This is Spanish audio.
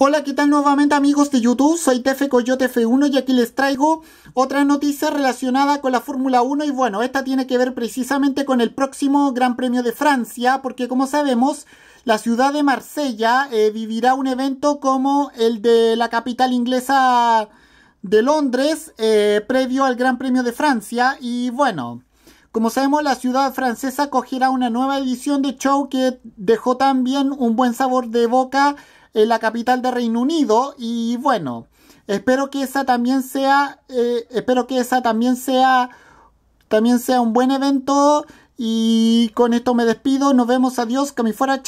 Hola, ¿qué tal nuevamente amigos de YouTube? Soy Tefe Coyote F1 y aquí les traigo otra noticia relacionada con la Fórmula 1 y bueno, esta tiene que ver precisamente con el próximo Gran Premio de Francia porque como sabemos la ciudad de Marsella eh, vivirá un evento como el de la capital inglesa de Londres eh, previo al Gran Premio de Francia y bueno... Como sabemos, la ciudad francesa cogerá una nueva edición de show que dejó también un buen sabor de boca en la capital de Reino Unido y bueno, espero que esa también sea, eh, espero que esa también sea, también sea un buen evento y con esto me despido, nos vemos, adiós, que me fuera.